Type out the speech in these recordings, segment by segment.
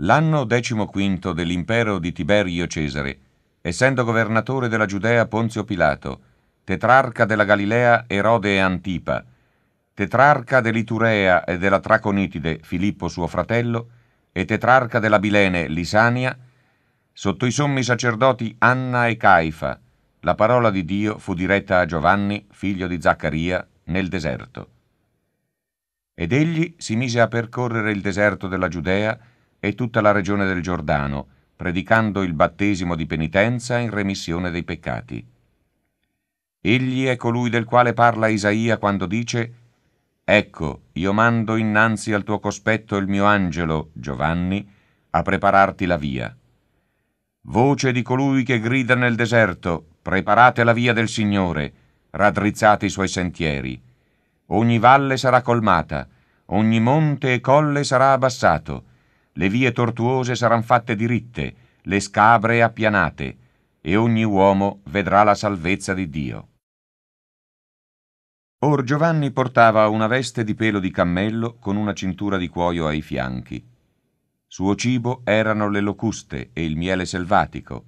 L'anno decimoquinto dell'impero di Tiberio Cesare, essendo governatore della Giudea Ponzio Pilato, tetrarca della Galilea Erode e Antipa, tetrarca dell'Iturea e della Traconitide Filippo suo fratello, e tetrarca della Bilene Lisania, sotto i sommi sacerdoti Anna e Caifa, la parola di Dio fu diretta a Giovanni, figlio di Zaccaria, nel deserto. Ed egli si mise a percorrere il deserto della Giudea, e tutta la regione del Giordano, predicando il battesimo di penitenza in remissione dei peccati. Egli è colui del quale parla Isaia quando dice Ecco, io mando innanzi al tuo cospetto il mio angelo, Giovanni, a prepararti la via. Voce di colui che grida nel deserto, preparate la via del Signore, raddrizzate i suoi sentieri. Ogni valle sarà colmata, ogni monte e colle sarà abbassato, le vie tortuose saranno fatte diritte, le scabre appianate, e ogni uomo vedrà la salvezza di Dio. Or Giovanni portava una veste di pelo di cammello con una cintura di cuoio ai fianchi. Suo cibo erano le locuste e il miele selvatico.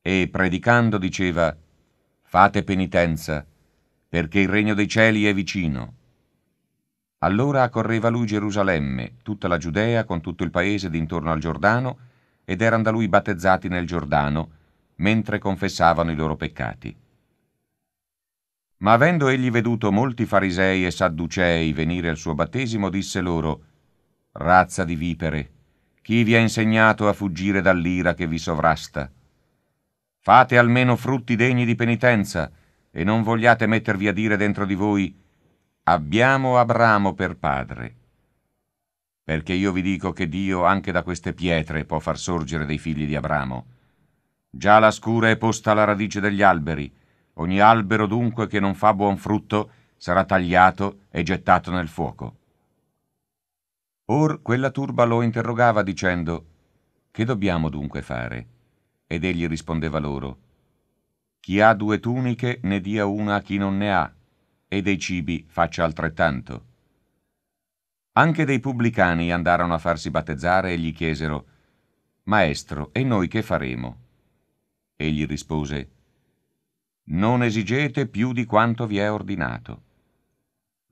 E predicando diceva, Fate penitenza, perché il regno dei cieli è vicino. Allora accorreva lui Gerusalemme, tutta la Giudea con tutto il paese d'intorno al Giordano, ed eran da lui battezzati nel Giordano, mentre confessavano i loro peccati. Ma avendo egli veduto molti farisei e sadducei venire al suo battesimo, disse loro, Razza di vipere, chi vi ha insegnato a fuggire dall'ira che vi sovrasta? Fate almeno frutti degni di penitenza, e non vogliate mettervi a dire dentro di voi, Abbiamo Abramo per padre. Perché io vi dico che Dio anche da queste pietre può far sorgere dei figli di Abramo. Già la scura è posta alla radice degli alberi. Ogni albero dunque che non fa buon frutto sarà tagliato e gettato nel fuoco. Or quella turba lo interrogava dicendo, Che dobbiamo dunque fare? Ed egli rispondeva loro, Chi ha due tuniche ne dia una a chi non ne ha, e dei cibi faccia altrettanto. Anche dei pubblicani andarono a farsi battezzare e gli chiesero, Maestro, e noi che faremo? Egli rispose, Non esigete più di quanto vi è ordinato.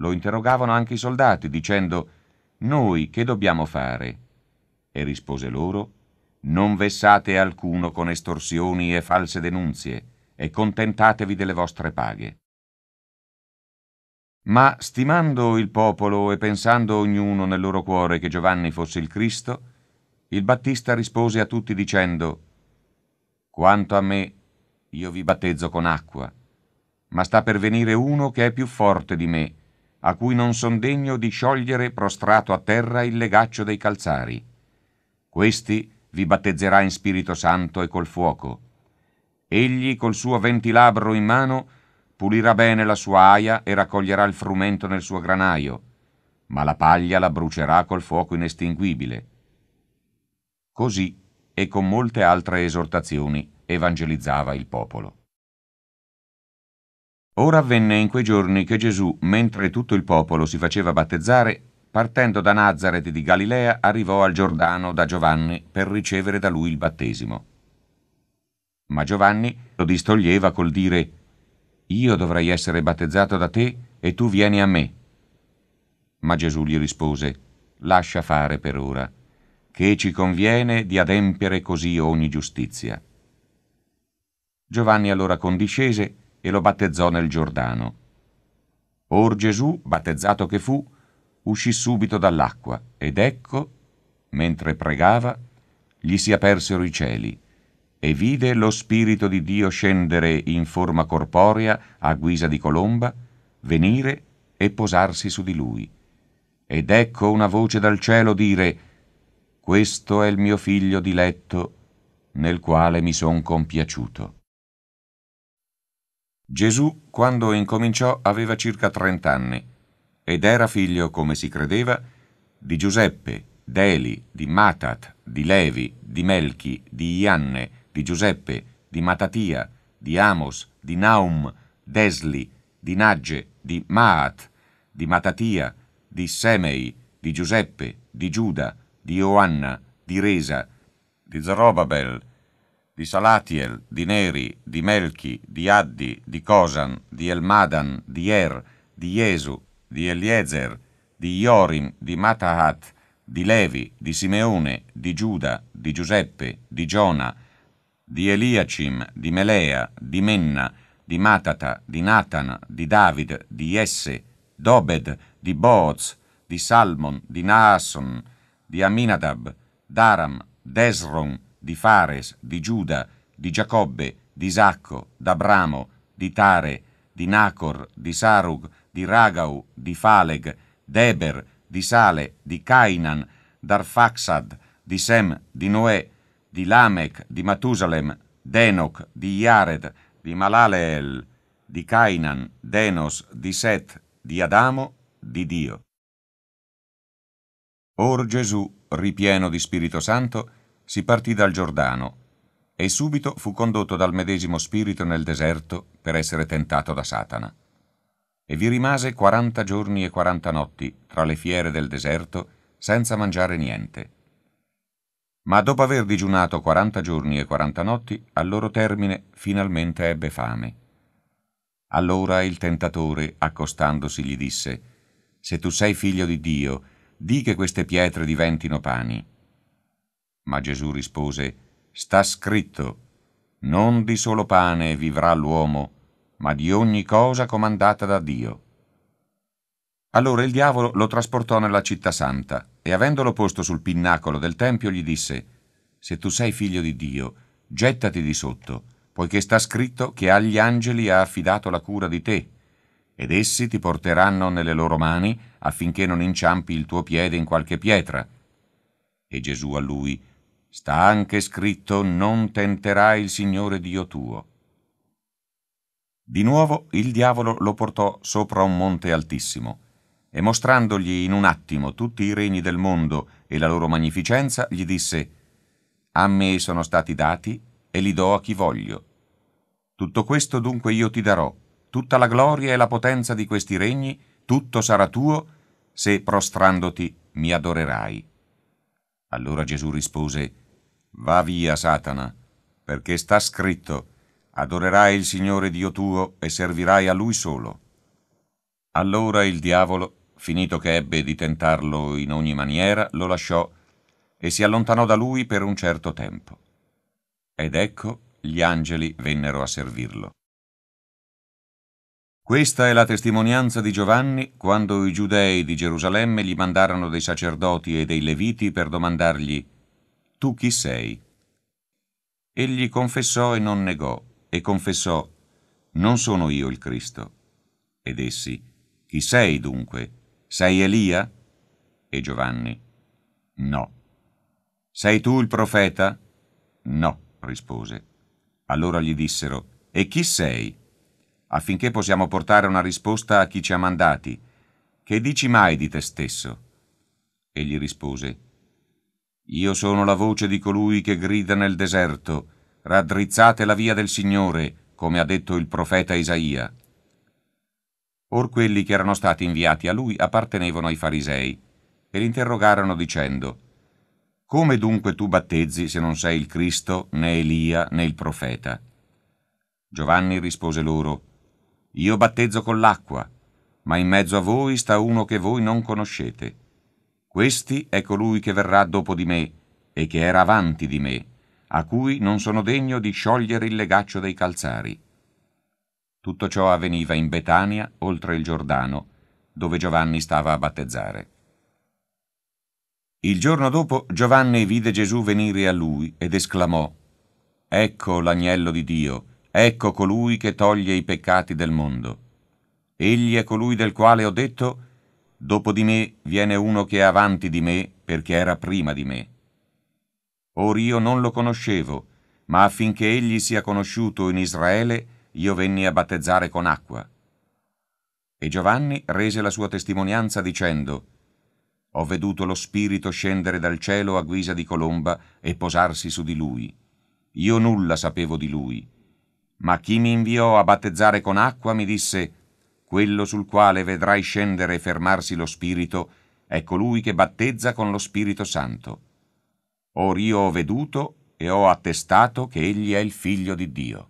Lo interrogavano anche i soldati, dicendo, Noi che dobbiamo fare? E rispose loro, Non vessate alcuno con estorsioni e false denunzie, e contentatevi delle vostre paghe. Ma stimando il popolo e pensando ognuno nel loro cuore che Giovanni fosse il Cristo, il Battista rispose a tutti dicendo, Quanto a me, io vi battezzo con acqua, ma sta per venire uno che è più forte di me, a cui non son degno di sciogliere prostrato a terra il legaccio dei calzari. Questi vi battezzerà in Spirito Santo e col fuoco. Egli col suo ventilabro in mano pulirà bene la sua aia e raccoglierà il frumento nel suo granaio, ma la paglia la brucerà col fuoco inestinguibile. Così e con molte altre esortazioni evangelizzava il popolo. Ora avvenne in quei giorni che Gesù, mentre tutto il popolo si faceva battezzare, partendo da Nazareth di Galilea, arrivò al Giordano da Giovanni per ricevere da lui il battesimo. Ma Giovanni lo distoglieva col dire io dovrei essere battezzato da te e tu vieni a me. Ma Gesù gli rispose, Lascia fare per ora, che ci conviene di adempiere così ogni giustizia. Giovanni allora condiscese e lo battezzò nel Giordano. Or Gesù, battezzato che fu, uscì subito dall'acqua, ed ecco, mentre pregava, gli si apersero i cieli e vide lo Spirito di Dio scendere in forma corporea a guisa di colomba, venire e posarsi su di lui. Ed ecco una voce dal cielo dire, Questo è il mio figlio diletto, nel quale mi son compiaciuto. Gesù, quando incominciò, aveva circa trent'anni, ed era figlio, come si credeva, di Giuseppe, d'Eli, di Matat, di Levi, di Melchi, di Ianne, di Giuseppe, di Matatia, di Amos, di Naum, d'Esli, di Nagge, di Maat, di Matatia, di Semei, di Giuseppe, di Giuda, di Ioanna, di Resa, di Zorobabel, di Salatiel, di Neri, di Melchi, di Addi, di Cosan, di Elmadan, di Er, di Jesu, di Eliezer, di Iorim, di Matahat, di Levi, di Simeone, di Giuda, di Giuseppe, di Giona, di Eliacim, di Melea, di Menna, di Matata, di Nathan, di David, di Jesse, d'Obed, di Booz, di Salmon, di Naason, di Aminadab, d'Aram, d'Esron, di Fares, di Giuda, di Giacobbe, di Isacco, d'Abramo, di Tare, di Nacor, di Sarug, di Ragau, di Faleg, d'Eber, di Sale, di Cainan, d'Arfaxad, di Sem, di Noè, di Lamech, di Matusalem, d'Enoch, di Iared, di Malaleel, di Cainan, d'Enos, di Set, di Adamo, di Dio. Or Gesù, ripieno di Spirito Santo, si partì dal Giordano e subito fu condotto dal medesimo Spirito nel deserto per essere tentato da Satana. E vi rimase quaranta giorni e quaranta notti tra le fiere del deserto senza mangiare niente. Ma dopo aver digiunato quaranta giorni e quaranta notti, al loro termine finalmente ebbe fame. Allora il tentatore, accostandosi, gli disse, Se tu sei figlio di Dio, di che queste pietre diventino pani. Ma Gesù rispose, Sta scritto, non di solo pane vivrà l'uomo, ma di ogni cosa comandata da Dio. Allora il diavolo lo trasportò nella città santa e avendolo posto sul pinnacolo del Tempio gli disse «Se tu sei figlio di Dio, gettati di sotto, poiché sta scritto che agli angeli ha affidato la cura di te, ed essi ti porteranno nelle loro mani affinché non inciampi il tuo piede in qualche pietra». E Gesù a lui «Sta anche scritto, non tenterai il Signore Dio tuo». Di nuovo il diavolo lo portò sopra un monte altissimo, e mostrandogli in un attimo tutti i regni del mondo e la loro magnificenza, gli disse A me sono stati dati e li do a chi voglio. Tutto questo dunque io ti darò, tutta la gloria e la potenza di questi regni, tutto sarà tuo, se prostrandoti mi adorerai. Allora Gesù rispose, Va via, Satana, perché sta scritto, adorerai il Signore Dio tuo e servirai a Lui solo. Allora il diavolo finito che ebbe di tentarlo in ogni maniera, lo lasciò e si allontanò da lui per un certo tempo. Ed ecco gli angeli vennero a servirlo. Questa è la testimonianza di Giovanni quando i giudei di Gerusalemme gli mandarono dei sacerdoti e dei leviti per domandargli Tu chi sei? Egli confessò e non negò, e confessò Non sono io il Cristo. Ed essi Chi sei dunque? Sei Elia? E Giovanni, no. Sei tu il profeta? No, rispose. Allora gli dissero, e chi sei? Affinché possiamo portare una risposta a chi ci ha mandati. Che dici mai di te stesso? Egli rispose, Io sono la voce di colui che grida nel deserto, raddrizzate la via del Signore, come ha detto il profeta Isaia. Or quelli che erano stati inviati a lui appartenevano ai farisei, e li interrogarono dicendo, Come dunque tu battezzi se non sei il Cristo, né Elia, né il profeta? Giovanni rispose loro, Io battezzo con l'acqua, ma in mezzo a voi sta uno che voi non conoscete. Questi è colui che verrà dopo di me e che era avanti di me, a cui non sono degno di sciogliere il legaccio dei calzari. Tutto ciò avveniva in Betania, oltre il Giordano, dove Giovanni stava a battezzare. Il giorno dopo Giovanni vide Gesù venire a lui ed esclamò Ecco l'agnello di Dio, ecco colui che toglie i peccati del mondo. Egli è colui del quale ho detto Dopo di me viene uno che è avanti di me perché era prima di me. Or io non lo conoscevo, ma affinché egli sia conosciuto in Israele, io venni a battezzare con acqua. E Giovanni rese la sua testimonianza dicendo, Ho veduto lo Spirito scendere dal cielo a guisa di colomba e posarsi su di lui. Io nulla sapevo di lui. Ma chi mi inviò a battezzare con acqua mi disse, Quello sul quale vedrai scendere e fermarsi lo Spirito è colui che battezza con lo Spirito Santo. Or io ho veduto e ho attestato che egli è il figlio di Dio.